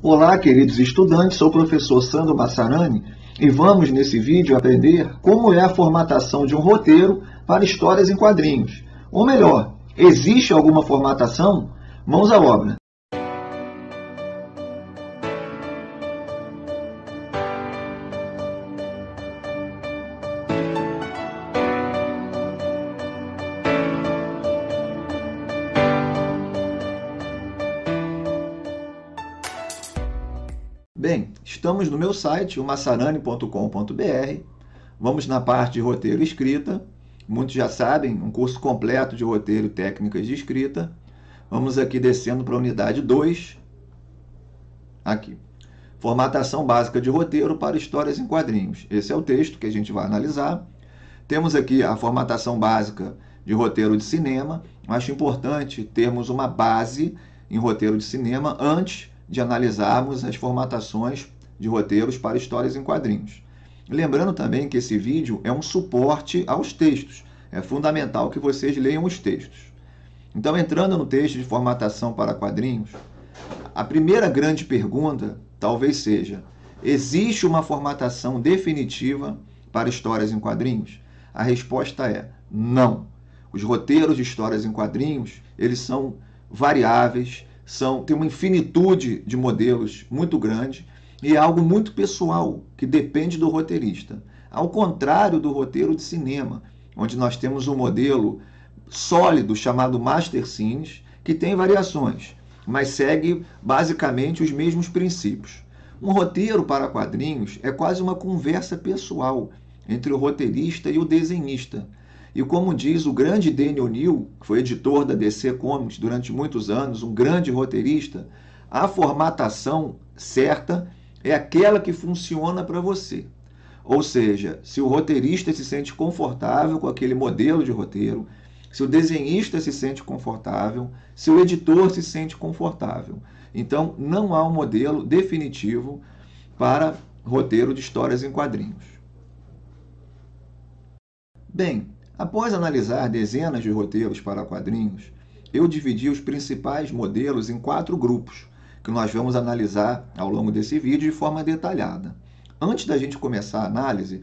Olá, queridos estudantes, sou o professor Sandro Massarani e vamos nesse vídeo aprender como é a formatação de um roteiro para histórias em quadrinhos. Ou melhor, existe alguma formatação? Mãos à obra! estamos no meu site, massarani.com.br. Vamos na parte de roteiro escrita. Muitos já sabem, um curso completo de roteiro técnicas de escrita. Vamos aqui descendo para a unidade 2. Aqui. Formatação básica de roteiro para histórias em quadrinhos. Esse é o texto que a gente vai analisar. Temos aqui a formatação básica de roteiro de cinema. Acho importante termos uma base em roteiro de cinema antes de analisarmos as formatações de roteiros para histórias em quadrinhos. Lembrando também que esse vídeo é um suporte aos textos. É fundamental que vocês leiam os textos. Então, entrando no texto de formatação para quadrinhos, a primeira grande pergunta talvez seja: existe uma formatação definitiva para histórias em quadrinhos? A resposta é não. Os roteiros de histórias em quadrinhos, eles são variáveis, são tem uma infinitude de modelos muito grande e é algo muito pessoal, que depende do roteirista. Ao contrário do roteiro de cinema, onde nós temos um modelo sólido chamado Master Scenes, que tem variações, mas segue basicamente os mesmos princípios. Um roteiro para quadrinhos é quase uma conversa pessoal entre o roteirista e o desenhista. E como diz o grande Daniel O'Neill, que foi editor da DC Comics durante muitos anos, um grande roteirista, a formatação certa é aquela que funciona para você. Ou seja, se o roteirista se sente confortável com aquele modelo de roteiro, se o desenhista se sente confortável, se o editor se sente confortável. Então, não há um modelo definitivo para roteiro de histórias em quadrinhos. Bem, após analisar dezenas de roteiros para quadrinhos, eu dividi os principais modelos em quatro grupos, que nós vamos analisar ao longo desse vídeo de forma detalhada. Antes da gente começar a análise,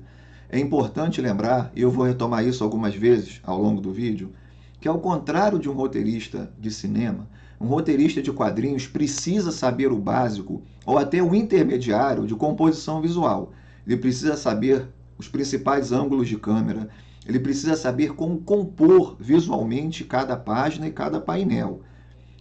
é importante lembrar, e eu vou retomar isso algumas vezes ao longo do vídeo, que ao contrário de um roteirista de cinema, um roteirista de quadrinhos precisa saber o básico ou até o intermediário de composição visual. Ele precisa saber os principais ângulos de câmera, ele precisa saber como compor visualmente cada página e cada painel.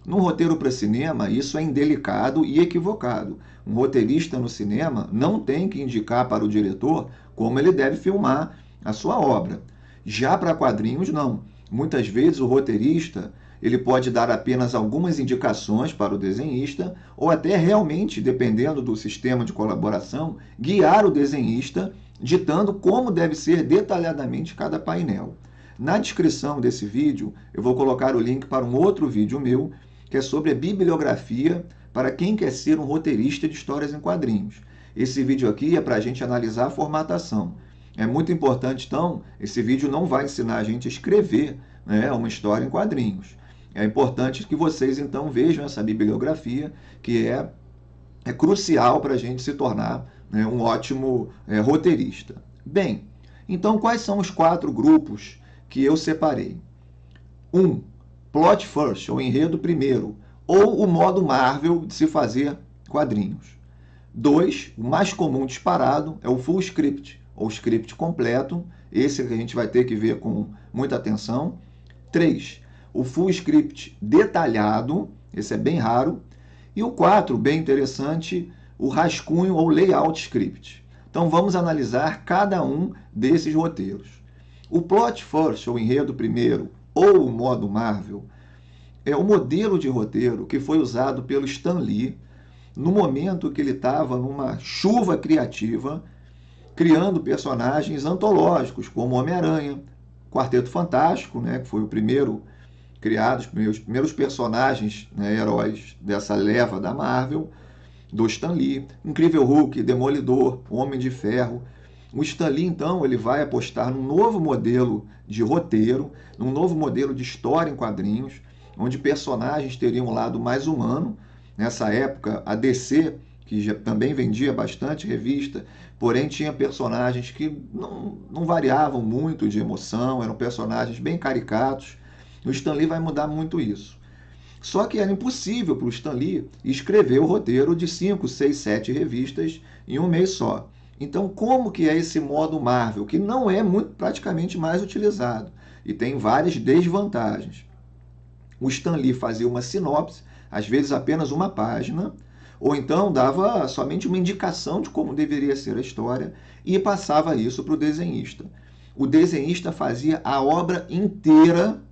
No roteiro para cinema, isso é indelicado e equivocado. Um roteirista no cinema não tem que indicar para o diretor como ele deve filmar a sua obra. Já para quadrinhos, não. Muitas vezes o roteirista ele pode dar apenas algumas indicações para o desenhista ou até realmente, dependendo do sistema de colaboração, guiar o desenhista ditando como deve ser detalhadamente cada painel. Na descrição desse vídeo, eu vou colocar o link para um outro vídeo meu que é sobre a bibliografia para quem quer ser um roteirista de histórias em quadrinhos. Esse vídeo aqui é para a gente analisar a formatação. É muito importante, então, esse vídeo não vai ensinar a gente a escrever né, uma história em quadrinhos. É importante que vocês, então, vejam essa bibliografia, que é, é crucial para a gente se tornar né, um ótimo é, roteirista. Bem, então, quais são os quatro grupos que eu separei? Um, plot first, ou enredo primeiro, ou o modo Marvel de se fazer quadrinhos. 2. O mais comum disparado é o full script, ou script completo, esse que a gente vai ter que ver com muita atenção. 3. O full script detalhado, esse é bem raro. E o 4, bem interessante, o rascunho ou layout script. Então vamos analisar cada um desses roteiros. O plot first, ou enredo primeiro, ou o modo Marvel, é o modelo de roteiro que foi usado pelo Stan Lee no momento que ele estava numa chuva criativa, criando personagens antológicos, como Homem-Aranha, Quarteto Fantástico, né, que foi o primeiro criado, os primeiros, primeiros personagens, né, heróis dessa leva da Marvel, do Stan Lee, Incrível Hulk, Demolidor, Homem de Ferro, o Stanley, então, ele vai apostar num novo modelo de roteiro, num novo modelo de história em quadrinhos, onde personagens teriam um lado mais humano. Nessa época, a DC, que já, também vendia bastante revista, porém tinha personagens que não, não variavam muito de emoção, eram personagens bem caricatos. O Stanley vai mudar muito isso. Só que era impossível para o Stanley escrever o roteiro de 5, 6, 7 revistas em um mês só. Então, como que é esse modo Marvel, que não é muito praticamente mais utilizado e tem várias desvantagens? O Stan Lee fazia uma sinopse, às vezes apenas uma página, ou então dava somente uma indicação de como deveria ser a história e passava isso para o desenhista. O desenhista fazia a obra inteira,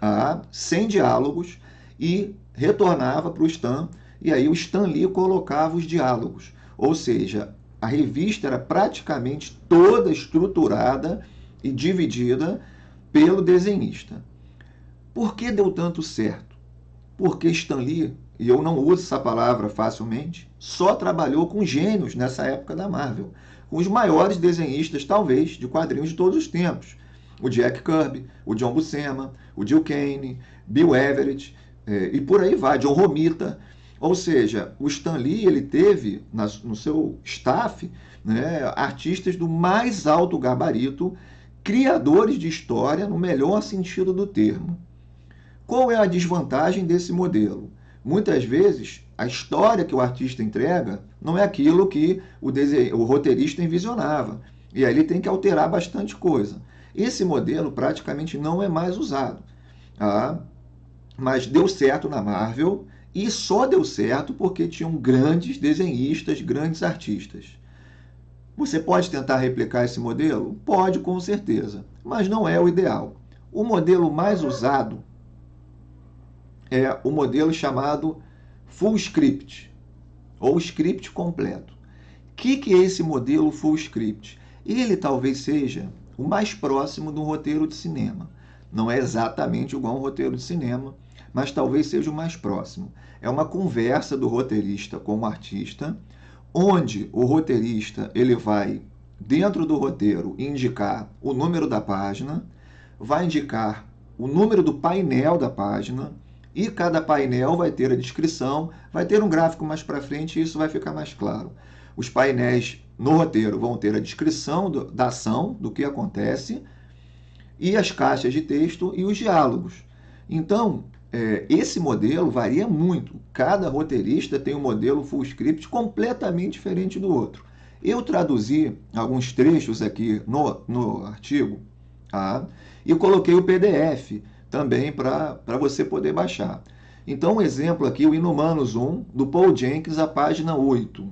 ah, sem diálogos, e retornava para o Stan, e aí o Stan Lee colocava os diálogos. Ou seja, a revista era praticamente toda estruturada e dividida pelo desenhista. Por que deu tanto certo? Porque Stan Lee, e eu não uso essa palavra facilmente, só trabalhou com gênios nessa época da Marvel, com os maiores desenhistas talvez de quadrinhos de todos os tempos. O Jack Kirby, o John Buscema, o Jill Kane, Bill Everett, eh, e por aí vai, John Romita. Ou seja, o Stan Lee ele teve nas, no seu staff né, artistas do mais alto gabarito, criadores de história no melhor sentido do termo. Qual é a desvantagem desse modelo? Muitas vezes a história que o artista entrega não é aquilo que o, desenho, o roteirista envisionava. E aí ele tem que alterar bastante coisa. Esse modelo praticamente não é mais usado. Ah, mas deu certo na Marvel e só deu certo porque tinham grandes desenhistas, grandes artistas. Você pode tentar replicar esse modelo? Pode, com certeza, mas não é o ideal. O modelo mais usado é o modelo chamado full script ou script completo. O que, que é esse modelo full script? Ele talvez seja o mais próximo de um roteiro de cinema. Não é exatamente igual a um roteiro de cinema, mas talvez seja o mais próximo. É uma conversa do roteirista com o artista, onde o roteirista ele vai dentro do roteiro indicar o número da página, vai indicar o número do painel da página e cada painel vai ter a descrição, vai ter um gráfico mais para frente e isso vai ficar mais claro. Os painéis no roteiro vão ter a descrição do, da ação, do que acontece, e as caixas de texto e os diálogos. Então, é, esse modelo varia muito. Cada roteirista tem um modelo full script completamente diferente do outro. Eu traduzi alguns trechos aqui no, no artigo tá? e coloquei o PDF também para você poder baixar. Então, um exemplo aqui, o Inumanos 1, do Paul Jenkins, a página 8.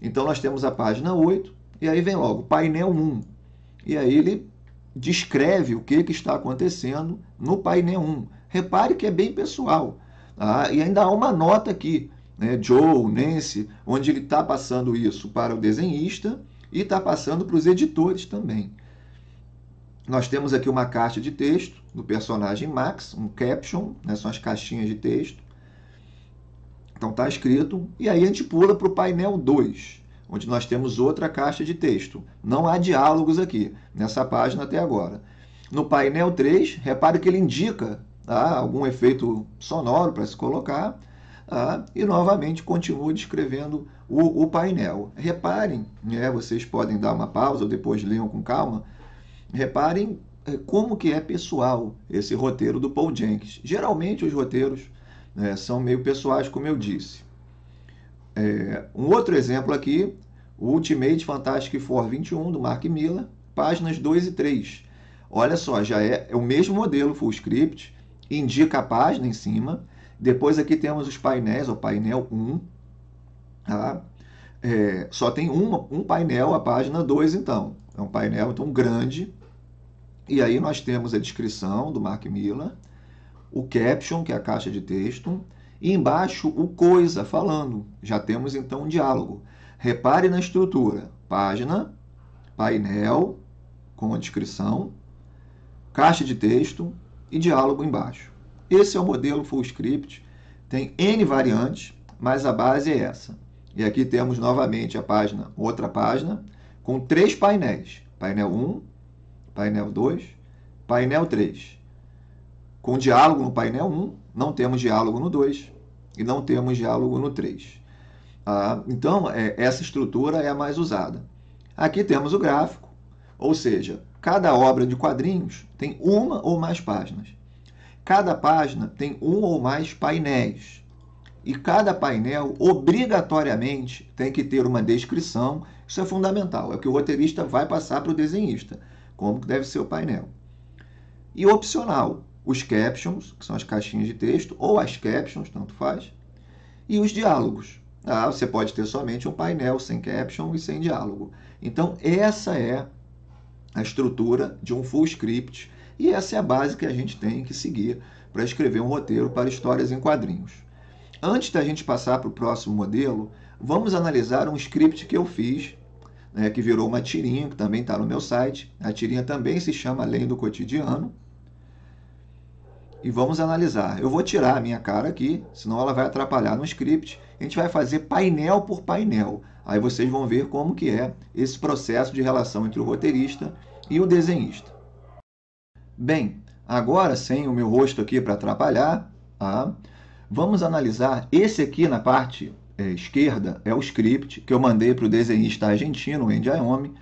Então, nós temos a página 8, e aí vem logo, painel 1. E aí ele descreve o que, que está acontecendo no painel 1. Repare que é bem pessoal. Ah, e ainda há uma nota aqui, né, Joe, Nancy, onde ele está passando isso para o desenhista e está passando para os editores também. Nós temos aqui uma caixa de texto do personagem Max, um caption, né, são as caixinhas de texto. Então está escrito. E aí a gente pula para o painel 2, onde nós temos outra caixa de texto. Não há diálogos aqui, nessa página até agora. No painel 3, repare que ele indica tá? algum efeito sonoro para se colocar, tá? e novamente continuo descrevendo o, o painel. Reparem, né? vocês podem dar uma pausa depois leiam com calma, reparem é, como que é pessoal esse roteiro do Paul Jenkins. Geralmente os roteiros né, são meio pessoais, como eu disse. É, um outro exemplo aqui, o Ultimate Fantastic Four 21, do Mark Miller, páginas 2 e 3. Olha só, já é, é o mesmo modelo full script, indica a página em cima. Depois aqui temos os painéis, o painel 1. Tá? É, só tem uma, um painel, a página 2, então. É um painel então, grande. E aí nós temos a descrição do Mark Miller, o caption, que é a caixa de texto, e embaixo o coisa falando. Já temos então um diálogo. Repare na estrutura: página, painel com a descrição, caixa de texto, e diálogo embaixo. Esse é o modelo Full Script, tem N variantes, mas a base é essa. E aqui temos novamente a página, outra página, com três painéis. Painel 1, painel 2, painel 3. Com diálogo no painel 1, não temos diálogo no 2 e não temos diálogo no 3. Ah, então, é, essa estrutura é a mais usada. Aqui temos o gráfico, ou seja, Cada obra de quadrinhos tem uma ou mais páginas. Cada página tem um ou mais painéis. E cada painel, obrigatoriamente, tem que ter uma descrição. Isso é fundamental. É o que o roteirista vai passar para o desenhista. Como que deve ser o painel. E opcional, os captions, que são as caixinhas de texto, ou as captions, tanto faz. E os diálogos. Ah, você pode ter somente um painel sem caption e sem diálogo. Então, essa é a estrutura de um full script. E essa é a base que a gente tem que seguir para escrever um roteiro para histórias em quadrinhos. Antes da gente passar para o próximo modelo, vamos analisar um script que eu fiz, né, que virou uma tirinha, que também está no meu site. A tirinha também se chama Além do Cotidiano. E vamos analisar. Eu vou tirar a minha cara aqui, senão ela vai atrapalhar no script. A gente vai fazer painel por painel. Aí vocês vão ver como que é esse processo de relação entre o roteirista e o desenhista. Bem, agora sem o meu rosto aqui para atrapalhar, tá? vamos analisar esse aqui na parte é, esquerda, é o script que eu mandei para o desenhista argentino, Andy Iommi.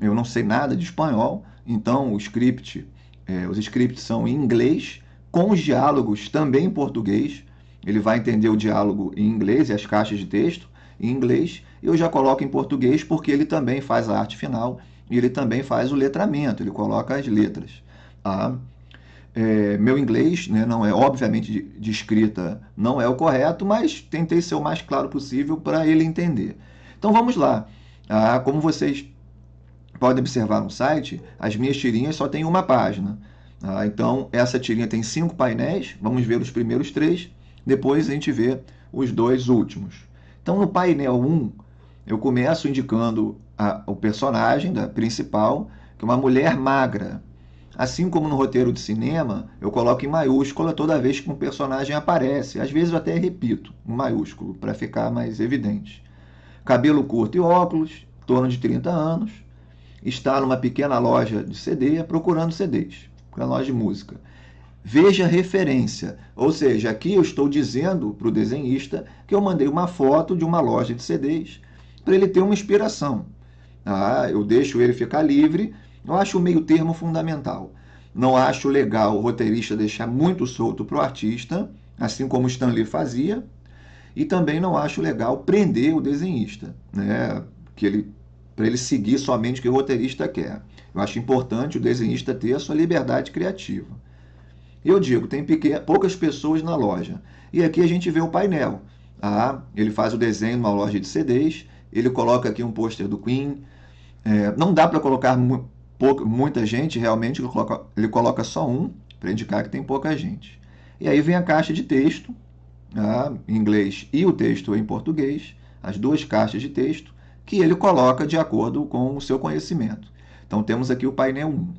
Eu não sei nada de espanhol, então o script, é, os scripts são em inglês, com os diálogos também em português. Ele vai entender o diálogo em inglês e as caixas de texto em inglês. Eu já coloco em português porque ele também faz a arte final e ele também faz o letramento, ele coloca as letras. Tá? É, meu inglês né, não é, obviamente, de, de escrita não é o correto, mas tentei ser o mais claro possível para ele entender. Então vamos lá. Ah, como vocês podem observar no site, as minhas tirinhas só têm uma página. Ah, então essa tirinha tem cinco painéis, vamos ver os primeiros três, depois a gente vê os dois últimos. Então no painel 1, um, eu começo indicando a, o personagem da principal, que é uma mulher magra. Assim como no roteiro de cinema, eu coloco em maiúscula toda vez que um personagem aparece. Às vezes eu até repito em maiúsculo, para ficar mais evidente. Cabelo curto e óculos, em torno de 30 anos. Está numa pequena loja de CD procurando CDs, é uma loja de música. Veja referência, ou seja, aqui eu estou dizendo para o desenhista que eu mandei uma foto de uma loja de CDs para ele ter uma inspiração. Ah, eu deixo ele ficar livre. Eu acho o meio termo fundamental. Não acho legal o roteirista deixar muito solto para o artista, assim como Stanley fazia, e também não acho legal prender o desenhista, né? Que ele para ele seguir somente o que o roteirista quer. Eu acho importante o desenhista ter a sua liberdade criativa. Eu digo, tem poucas pessoas na loja. E aqui a gente vê o painel. Ah, ele faz o desenho numa loja de CDs, ele coloca aqui um pôster do Queen, é, não dá para colocar mu muita gente, realmente ele coloca, ele coloca só um para indicar que tem pouca gente. E aí vem a caixa de texto, né, em inglês e o texto em português, as duas caixas de texto, que ele coloca de acordo com o seu conhecimento. Então temos aqui o painel 1.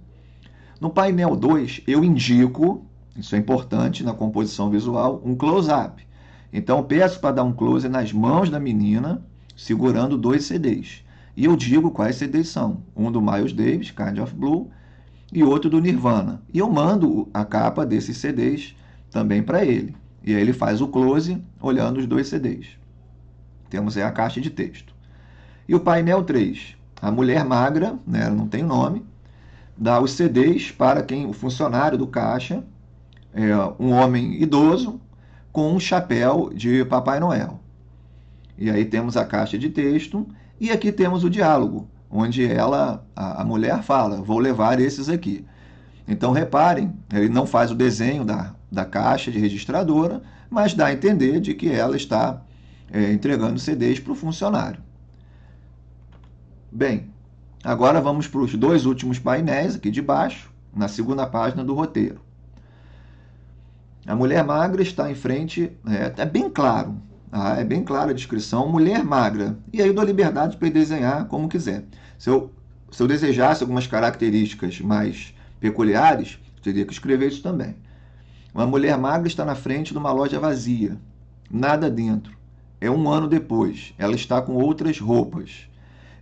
No painel 2, eu indico, isso é importante na composição visual, um close-up. Então peço para dar um close nas mãos da menina segurando dois CDs. E eu digo quais CDs são. Um do Miles Davis, Kind of Blue, e outro do Nirvana. E eu mando a capa desses CDs também para ele. E aí ele faz o close olhando os dois CDs. Temos aí a caixa de texto. E o painel 3. A mulher magra, né, ela não tem nome, dá os CDs para quem o funcionário do caixa, é, um homem idoso, com um chapéu de Papai Noel. E aí temos a caixa de texto e aqui temos o diálogo, onde ela, a, a mulher fala, vou levar esses aqui. Então reparem, ele não faz o desenho da, da caixa de registradora, mas dá a entender de que ela está é, entregando CDs para o funcionário. Bem, agora vamos para os dois últimos painéis aqui de baixo, na segunda página do roteiro. A mulher magra está em frente, é, é bem claro, ah, é bem clara a descrição, mulher magra. E aí eu dou liberdade para ele desenhar como quiser. Se eu, se eu desejasse algumas características mais peculiares, teria que escrever isso também. Uma mulher magra está na frente de uma loja vazia, nada dentro. É um ano depois, ela está com outras roupas.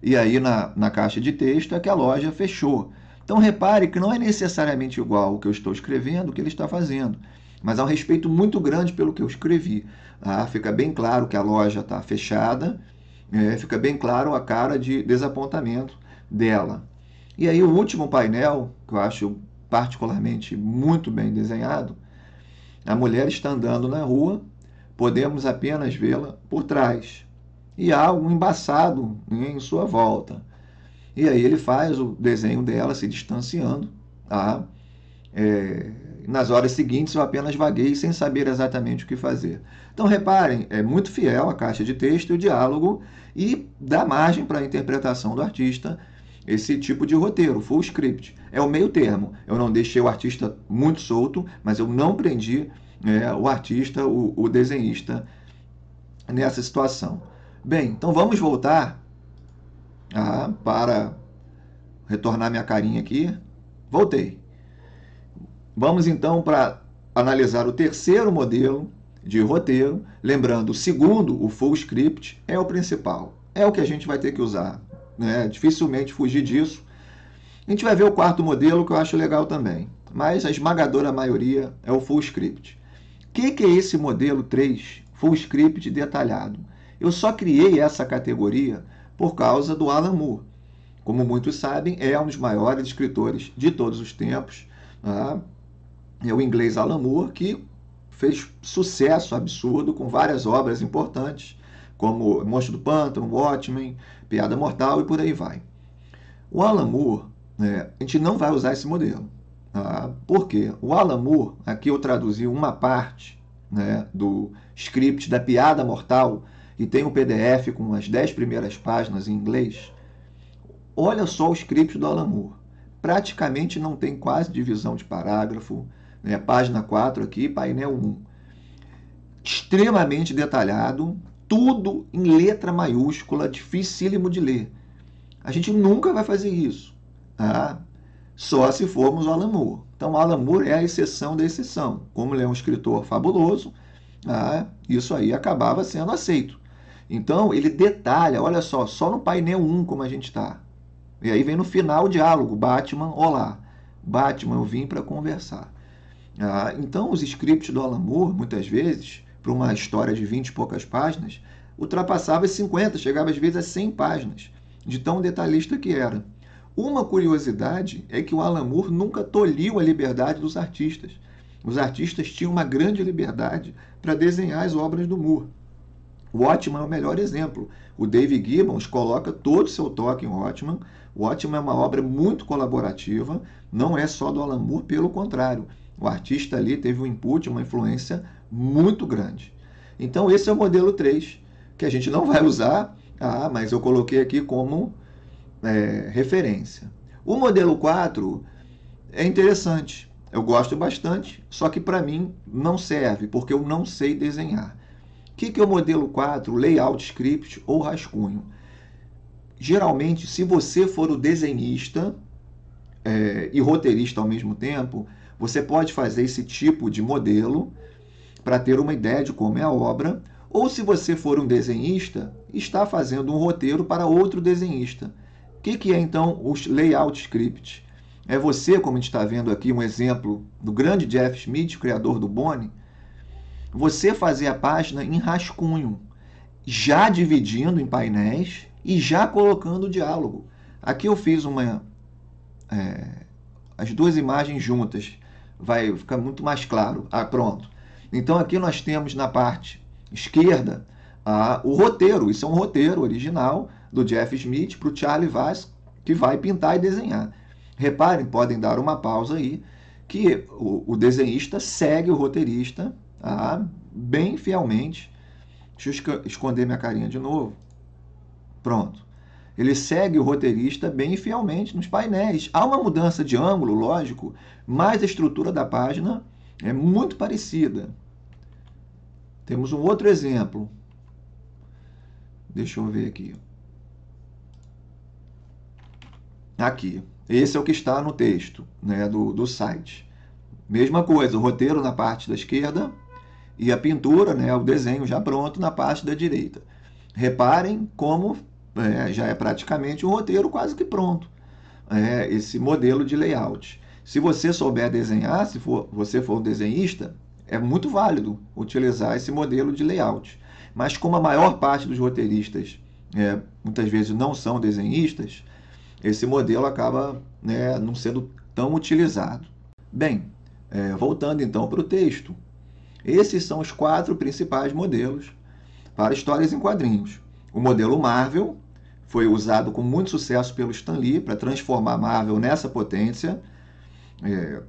E aí na, na caixa de texto é que a loja fechou. Então repare que não é necessariamente igual o que eu estou escrevendo, o que ele está fazendo. Mas há um respeito muito grande pelo que eu escrevi. Ah, fica bem claro que a loja está fechada, é, fica bem claro a cara de desapontamento dela. E aí o último painel, que eu acho particularmente muito bem desenhado, a mulher está andando na rua, podemos apenas vê-la por trás. E há um embaçado né, em sua volta. E aí ele faz o desenho dela se distanciando, tá? É, nas horas seguintes eu apenas vaguei sem saber exatamente o que fazer. Então reparem, é muito fiel a caixa de texto, o diálogo e dá margem para a interpretação do artista esse tipo de roteiro, full script. É o meio termo. Eu não deixei o artista muito solto, mas eu não prendi é, o artista, o, o desenhista nessa situação. Bem, então vamos voltar ah, para retornar minha carinha aqui. Voltei. Vamos então para analisar o terceiro modelo de roteiro. Lembrando, o segundo, o full script, é o principal. É o que a gente vai ter que usar. Né? Dificilmente fugir disso. A gente vai ver o quarto modelo que eu acho legal também. Mas a esmagadora maioria é o full script. O que, que é esse modelo 3, full script detalhado? Eu só criei essa categoria por causa do Alan Moore. Como muitos sabem, é um dos maiores escritores de todos os tempos. Né? é o inglês Alan Moore, que fez sucesso absurdo com várias obras importantes, como Monstro do Pântano, Watchmen, Piada Mortal e por aí vai. O Alan Moore, né, a gente não vai usar esse modelo. Tá? Por quê? O Alan Moore, aqui eu traduzi uma parte né, do script da Piada Mortal e tem um PDF com as 10 primeiras páginas em inglês. Olha só o script do Alan Moore. Praticamente não tem quase divisão de parágrafo, né, página 4 aqui, painel 1. Extremamente detalhado, tudo em letra maiúscula, dificílimo de ler. A gente nunca vai fazer isso, tá? só se formos Alan Moore. Então, Alan Moore é a exceção da exceção. Como ele é um escritor fabuloso, tá? isso aí acabava sendo aceito. Então, ele detalha, olha só, só no painel 1 como a gente está. E aí vem no final o diálogo, Batman, olá. Batman, eu vim para conversar. Ah, então, os scripts do Alan Moore, muitas vezes, para uma história de 20 e poucas páginas, ultrapassava 50, chegava às vezes a 100 páginas, de tão detalhista que era. Uma curiosidade é que o Alan Moore nunca tolhiu a liberdade dos artistas. Os artistas tinham uma grande liberdade para desenhar as obras do Moore. Watchman é o melhor exemplo. O David Gibbons coloca todo o seu toque em Watchman. Watchman é uma obra muito colaborativa, não é só do Alan Moore, pelo contrário. O artista ali teve um input, uma influência muito grande. Então, esse é o modelo 3, que a gente não vai usar, ah, mas eu coloquei aqui como é, referência. O modelo 4 é interessante, eu gosto bastante, só que para mim não serve, porque eu não sei desenhar. O que, que é o modelo 4? Layout, script ou rascunho? Geralmente, se você for o desenhista é, e roteirista ao mesmo tempo, você pode fazer esse tipo de modelo para ter uma ideia de como é a obra, ou se você for um desenhista, está fazendo um roteiro para outro desenhista. O que, que é então o layout script? É você, como a gente está vendo aqui, um exemplo do grande Jeff Smith, criador do Bonnie, você fazer a página em rascunho, já dividindo em painéis e já colocando o diálogo. Aqui eu fiz uma é, as duas imagens juntas, vai ficar muito mais claro. Ah, pronto. Então aqui nós temos na parte esquerda ah, o roteiro. Isso é um roteiro original do Jeff Smith para o Charlie Vaz, que vai pintar e desenhar. Reparem, podem dar uma pausa aí, que o, o desenhista segue o roteirista ah, bem fielmente. Deixa eu esconder minha carinha de novo. Pronto. Ele segue o roteirista bem fielmente nos painéis. Há uma mudança de ângulo, lógico, mas a estrutura da página é muito parecida. Temos um outro exemplo. Deixa eu ver aqui. Aqui. Esse é o que está no texto né, do, do site. Mesma coisa, o roteiro na parte da esquerda e a pintura, né, o desenho já pronto na parte da direita. Reparem como é, já é praticamente um roteiro quase que pronto, é, esse modelo de layout. Se você souber desenhar, se for, você for um desenhista, é muito válido utilizar esse modelo de layout. Mas como a maior parte dos roteiristas é, muitas vezes não são desenhistas, esse modelo acaba né, não sendo tão utilizado. Bem, é, voltando então para o texto, esses são os quatro principais modelos para histórias em quadrinhos: o modelo Marvel, foi usado com muito sucesso pelo Stan Lee para transformar a Marvel nessa potência, é,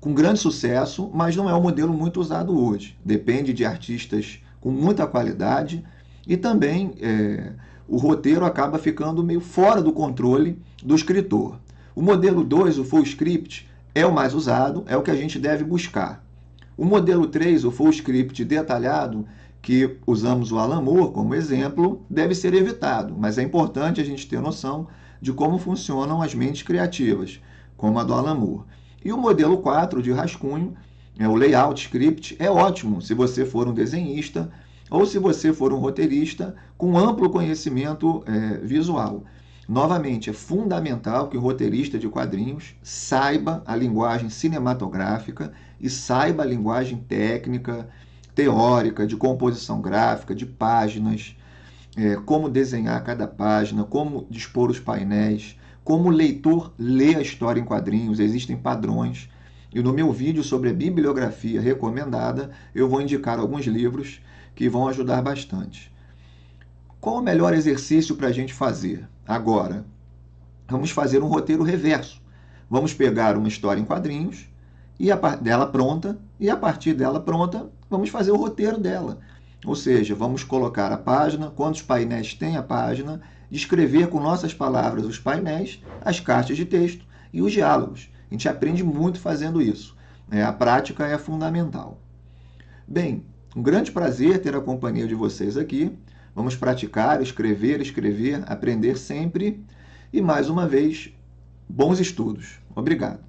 com grande sucesso, mas não é um modelo muito usado hoje. Depende de artistas com muita qualidade e também é, o roteiro acaba ficando meio fora do controle do escritor. O modelo 2, o full script, é o mais usado, é o que a gente deve buscar. O modelo 3, o full script detalhado, que usamos o Alan Moore como exemplo, deve ser evitado, mas é importante a gente ter noção de como funcionam as mentes criativas, como a do Alan Moore. E o modelo 4 de rascunho, é, o layout script, é ótimo se você for um desenhista ou se você for um roteirista com amplo conhecimento é, visual. Novamente, é fundamental que o roteirista de quadrinhos saiba a linguagem cinematográfica e saiba a linguagem técnica, teórica, de composição gráfica, de páginas, é, como desenhar cada página, como dispor os painéis, como o leitor lê a história em quadrinhos, existem padrões. E no meu vídeo sobre a bibliografia recomendada, eu vou indicar alguns livros que vão ajudar bastante. Qual o melhor exercício para a gente fazer agora? Vamos fazer um roteiro reverso. Vamos pegar uma história em quadrinhos e a dela pronta e a partir dela pronta vamos fazer o roteiro dela. Ou seja, vamos colocar a página, quantos painéis tem a página, descrever com nossas palavras os painéis, as caixas de texto e os diálogos. A gente aprende muito fazendo isso. Né? A prática é fundamental. Bem, um grande prazer ter a companhia de vocês aqui. Vamos praticar, escrever, escrever, aprender sempre. E mais uma vez, bons estudos. Obrigado.